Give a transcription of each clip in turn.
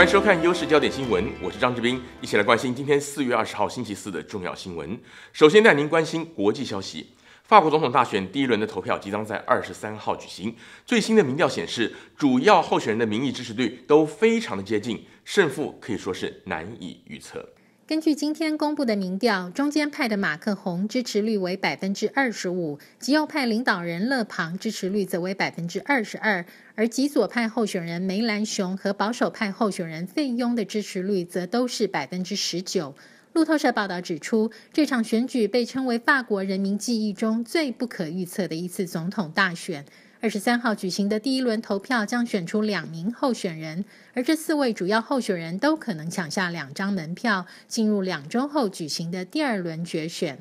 欢迎收看《优势焦点新闻》，我是张志斌，一起来关心今天四月二十号星期四的重要新闻。首先带您关心国际消息：法国总统大选第一轮的投票即将在二十三号举行。最新的民调显示，主要候选人的民意支持率都非常的接近，胜负可以说是难以预测。根据今天公布的民调，中间派的马克宏支持率为百分之二十五，极右派领导人勒庞支持率则为百分之二十二，而极左派候选人梅兰雄和保守派候选人费庸的支持率则都是百分之十九。路透社报道指出，这场选举被称为法国人民记忆中最不可预测的一次总统大选。二十三号举行的第一轮投票将选出两名候选人，而这四位主要候选人都可能抢下两张门票，进入两周后举行的第二轮决选。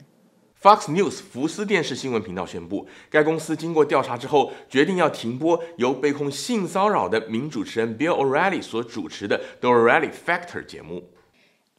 Fox News 福斯电视新闻频道宣布，该公司经过调查之后，决定要停播由被控性骚扰的名主持人 Bill O'Reilly 所主持的《O'Reilly Factor》节目。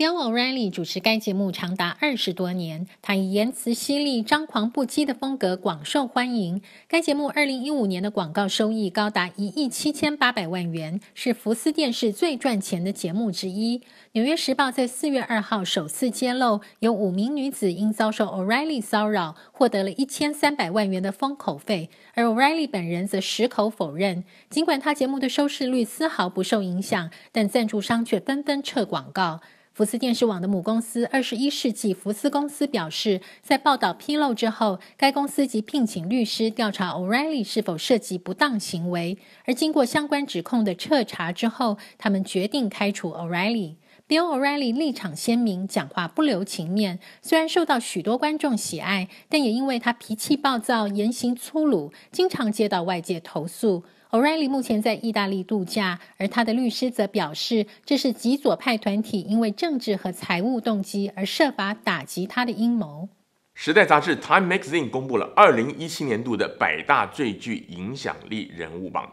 Bill O'Reilly 主持该节目长达二十多年，他以言辞犀利、张狂不羁的风格广受欢迎。该节目二零一五年的广告收益高达一亿七千八百万元，是福斯电视最赚钱的节目之一。《纽约时报》在四月二号首次揭露，有五名女子因遭受 O'Reilly 骚扰，获得了一千三百万元的封口费，而 O'Reilly 本人则矢口否认。尽管他节目的收视率丝毫不受影响，但赞助商却纷纷撤广告。福斯电视网的母公司二十一世纪福斯公司表示，在报道披露之后，该公司即聘请律师调查 O'Reilly 是否涉及不当行为。而经过相关指控的彻查之后，他们决定开除 O'Reilly。Bill O'Reilly 立场鲜明，讲话不留情面。虽然受到许多观众喜爱，但也因为他脾气暴躁、言行粗鲁，经常接到外界投诉。O'Reilly 目前在意大利度假，而他的律师则表示，这是极左派团体因为政治和财务动机而设法打击他的阴谋。《时代》杂志 （Time Magazine） 公布了2017年度的百大最具影响力人物榜。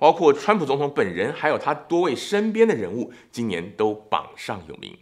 包括川普总统本人，还有他多位身边的人物，今年都榜上有名。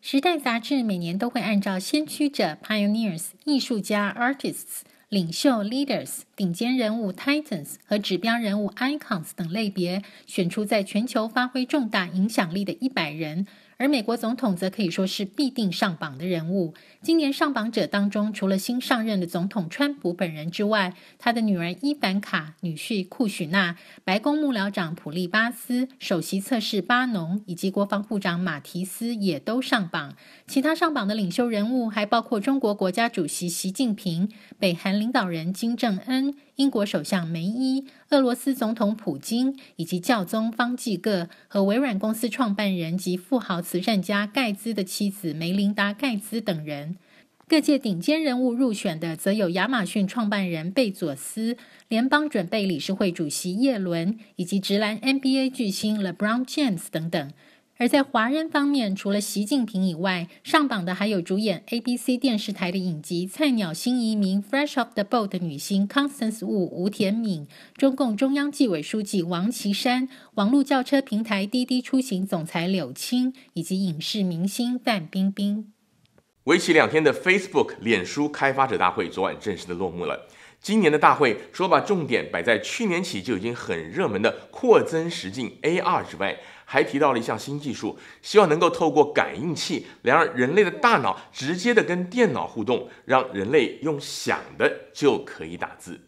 时代杂志每年都会按照先驱者 （Pioneers）、艺术家 （Artists）、领袖 （Leaders）。顶尖人物 Titans 和指标人物 Icons 等类别选出在全球发挥重大影响力的一百人，而美国总统则可以说是必定上榜的人物。今年上榜者当中，除了新上任的总统川普本人之外，他的女儿伊凡卡、女婿库许纳、白宫幕僚长普利巴斯、首席测试巴农以及国防部长马提斯也都上榜。其他上榜的领袖人物还包括中国国家主席习近平、北韩领导人金正恩。英国首相梅伊、俄罗斯总统普京以及教宗方济各和微软公司创办人及富豪慈善家盖茨的妻子梅琳达·盖茨等人，各界顶尖人物入选的，则有亚马逊创办人贝佐斯、联邦准备理事会主席叶伦以及直男 NBA 巨星 LeBron James 等等。而在华人方面，除了习近平以外，上榜的还有主演 ABC 电视台的影集《菜鸟新移民》Fresh of f the Boat 的女星 Constance Wu 吴田敏，中共中央纪委书记王岐山，网络轿车平台滴滴出行总裁柳青，以及影视明星范冰冰。为期两天的 Facebook 脸书开发者大会昨晚正式的落幕了。今年的大会说把重点摆在去年起就已经很热门的扩增实境 AR 之外，还提到了一项新技术，希望能够透过感应器来让人类的大脑直接的跟电脑互动，让人类用想的就可以打字。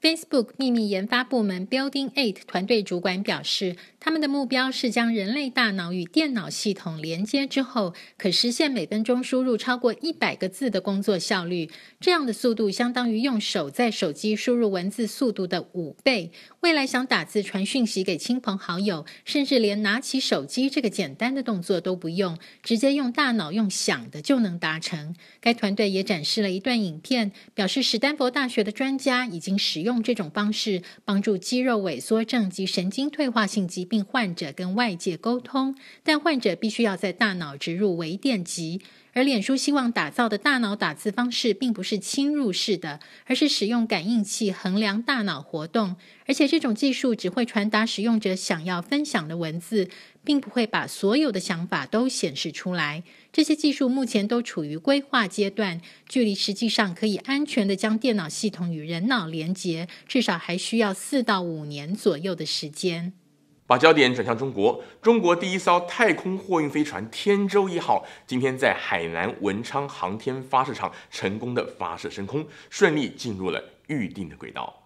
Facebook 秘密研发部门 Building Eight 团队主管表示，他们的目标是将人类大脑与电脑系统连接之后，可实现每分钟输入超过一百个字的工作效率。这样的速度相当于用手在手机输入文字速度的五倍。未来想打字传讯息给亲朋好友，甚至连拿起手机这个简单的动作都不用，直接用大脑用想的就能达成。该团队也展示了一段影片，表示史丹佛大学的专家已经使用这种方式帮助肌肉萎缩症及神经退化性疾病患者跟外界沟通，但患者必须要在大脑植入微电极。而脸书希望打造的大脑打字方式，并不是侵入式的，而是使用感应器衡量大脑活动。而且这种技术只会传达使用者想要分享的文字，并不会把所有的想法都显示出来。这些技术目前都处于规划阶段，距离实际上可以安全地将电脑系统与人脑连接，至少还需要四到五年左右的时间。把焦点转向中国，中国第一艘太空货运飞船天舟一号今天在海南文昌航天发射场成功的发射升空，顺利进入了预定的轨道。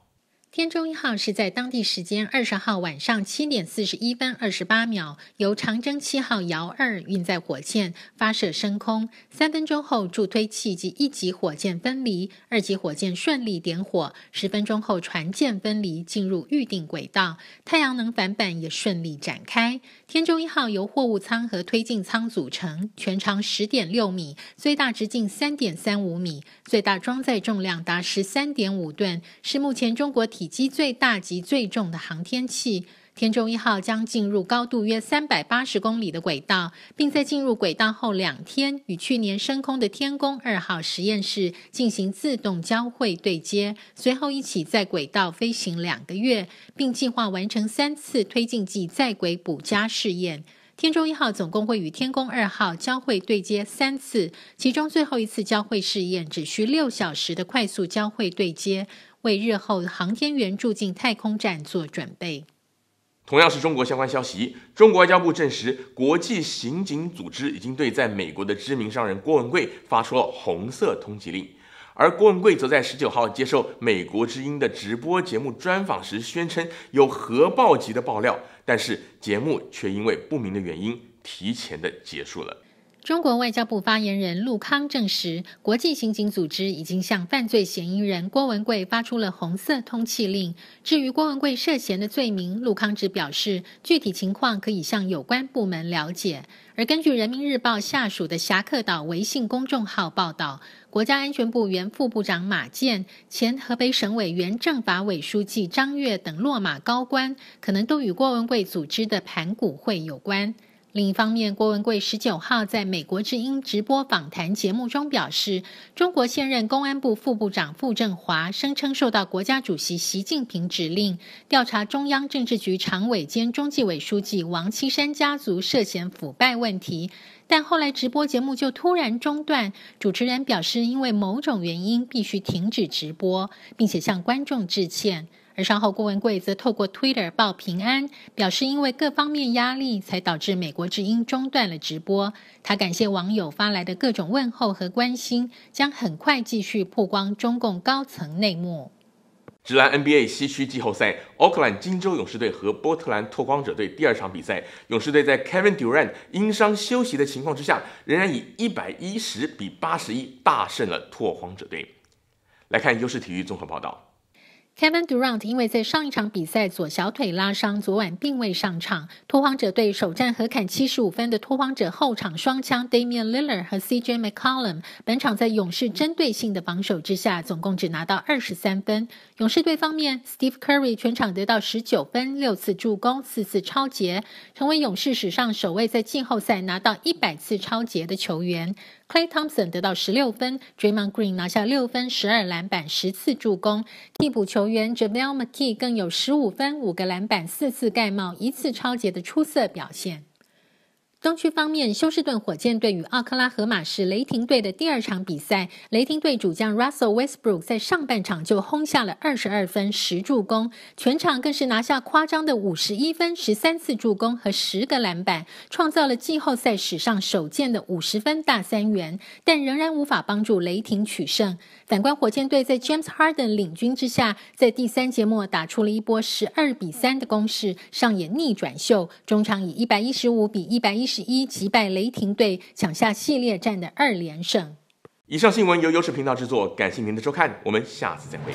天舟一号是在当地时间二十号晚上七点四十一分二十八秒由长征七号遥二运载火箭发射升空，三分钟后助推器及一级火箭分离，二级火箭顺利点火，十分钟后船舰分离进入预定轨道，太阳能帆板也顺利展开。天舟一号由货物舱和推进舱组成，全长十点六米，最大直径三点三五米，最大装载重量达十三点五吨，是目前中国体。体积最大及最重的航天器“天舟一号”将进入高度约三百八十公里的轨道，并在进入轨道后两天与去年升空的“天宫二号”实验室进行自动交会对接，随后一起在轨道飞行两个月，并计划完成三次推进剂在轨补加试验。天舟一号总共会与天宫二号交会对接三次，其中最后一次交会试验只需六小时的快速交会对接，为日后航天员住进太空站做准备。同样是中国相关消息，中国外交部证实，国际刑警组织已经对在美国的知名商人郭文贵发出了红色通缉令。而郭文贵则在十九号接受《美国之音》的直播节目专访时，宣称有核爆级的爆料，但是节目却因为不明的原因提前的结束了。中国外交部发言人陆康证实，国际刑警组织已经向犯罪嫌疑人郭文贵发出了红色通缉令。至于郭文贵涉嫌的罪名，陆康只表示具体情况可以向有关部门了解。而根据人民日报下属的侠客岛微信公众号报道。国家安全部原副部长马建、前河北省委原政法委书记张越等落马高官，可能都与郭文贵组织的“盘古会”有关。另一方面，郭文贵十九号在美国之音直播访谈节目中表示，中国现任公安部副部长傅政华声称受到国家主席习近平指令，调查中央政治局常委兼中纪委书记王岐山家族涉嫌腐败问题，但后来直播节目就突然中断，主持人表示因为某种原因必须停止直播，并且向观众致歉。而稍后，郭文贵则透过 Twitter 报平安，表示因为各方面压力才导致美国之音中断了直播。他感谢网友发来的各种问候和关心，将很快继续曝光中共高层内幕。直来 NBA 西区季后赛，Oakland 金州勇士队和波特兰拓荒者队第二场比赛，勇士队在 Kevin Durant 因伤休息的情况之下，仍然以一百一十比八十一大胜了拓荒者队。来看优视体育综合报道。Kevin Durant 因为在上一场比赛左小腿拉伤，昨晚并未上场。拓荒者队首战合砍七十五分的拓荒者后场双枪 Damian Lillard 和 CJ McCollum，本场在勇士针对性的防守之下，总共只拿到二十三分。勇士队方面 s t e v e Curry 全场得到十九分、六次助攻、四次超节，成为勇士史上首位在季后赛拿到一百次超节的球员。c l a y Thompson 得到十六分，Draymond Green 拿下六分、十二篮板、十次助攻，替补球员 Javale m c k e e 更有十五分、五个篮板、四次盖帽、一次超截的出色表现。东区方面，休斯顿火箭队与奥克拉荷马市雷霆队的第二场比赛，雷霆队主将 Russell Westbrook 在上半场就轰下了二十二分、十助攻，全场更是拿下夸张的五十一分、十三次助攻和十个篮板，创造了季后赛史上首见的五十分大三元，但仍然无法帮助雷霆取胜。反观火箭队在 James Harden 领军之下，在第三节末打出了一波十二比三的攻势，上演逆转秀，中场以一百一十五比一百一十一击败雷霆队，抢下系列战的二连胜。以上新闻由优视频道制作，感谢您的收看，我们下次再会。